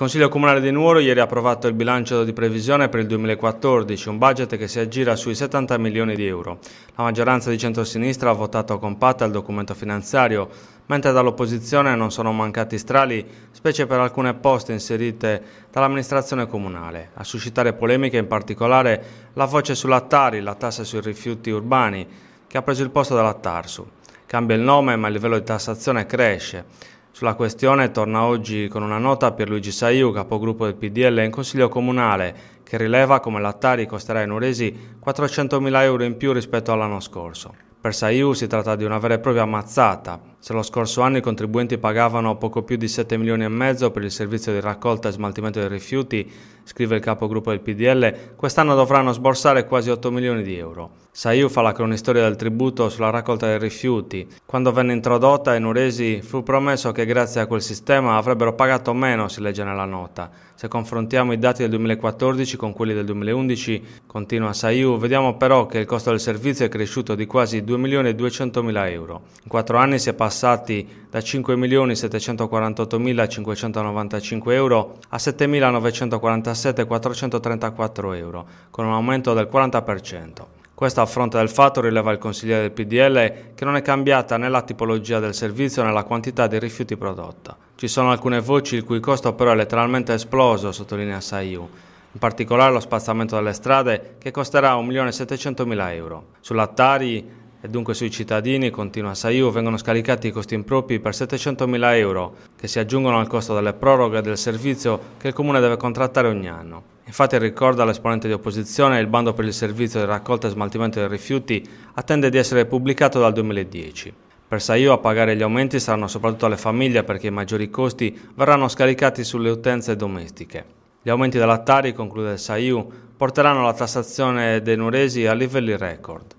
Il Consiglio Comunale di Nuoro ieri ha approvato il bilancio di previsione per il 2014, un budget che si aggira sui 70 milioni di euro. La maggioranza di centrosinistra ha votato compatta il documento finanziario, mentre dall'opposizione non sono mancati strali, specie per alcune poste inserite dall'amministrazione comunale. A suscitare polemiche in particolare la voce sulla Tari, la tassa sui rifiuti urbani, che ha preso il posto dalla Tarsu. Cambia il nome ma il livello di tassazione cresce. Sulla questione torna oggi con una nota per Luigi Saiu, capogruppo del PDL in Consiglio Comunale, che rileva come l'attari costerà ai nuresi 400.000 euro in più rispetto all'anno scorso. Per Saiu si tratta di una vera e propria ammazzata. Se lo scorso anno i contribuenti pagavano poco più di 7 milioni e mezzo per il servizio di raccolta e smaltimento dei rifiuti, scrive il capogruppo del PDL, quest'anno dovranno sborsare quasi 8 milioni di euro. Saiu fa la cronistoria del tributo sulla raccolta dei rifiuti. Quando venne introdotta ai Nuresi fu promesso che grazie a quel sistema avrebbero pagato meno, si legge nella nota. Se confrontiamo i dati del 2014 con quelli del 2011, continua Saiu, vediamo però che il costo del servizio è cresciuto di quasi 2 milioni e 200 mila euro. In quattro anni si è passati da 5 milioni 748 mila 595 euro a 7 mila 946 1.434 euro, con un aumento del 40%. Questo a fronte del fatto, rileva il consigliere del PDL, che non è cambiata né la tipologia del servizio né la quantità di rifiuti prodotta. Ci sono alcune voci il cui costo però è letteralmente esploso, sottolinea Saiu, in particolare lo spazzamento delle strade che costerà 1.700.000 euro. Sull'Attari e dunque sui cittadini, continua Saiu, vengono scaricati i costi impropri per 700.000 euro, che si aggiungono al costo delle proroghe del servizio che il Comune deve contrattare ogni anno. Infatti, ricorda l'esponente di opposizione, il bando per il servizio di raccolta e smaltimento dei rifiuti attende di essere pubblicato dal 2010. Per Saiu a pagare gli aumenti saranno soprattutto le famiglie perché i maggiori costi verranno scaricati sulle utenze domestiche. Gli aumenti della Tari, conclude Saiu, porteranno la tassazione dei nuresi a livelli record.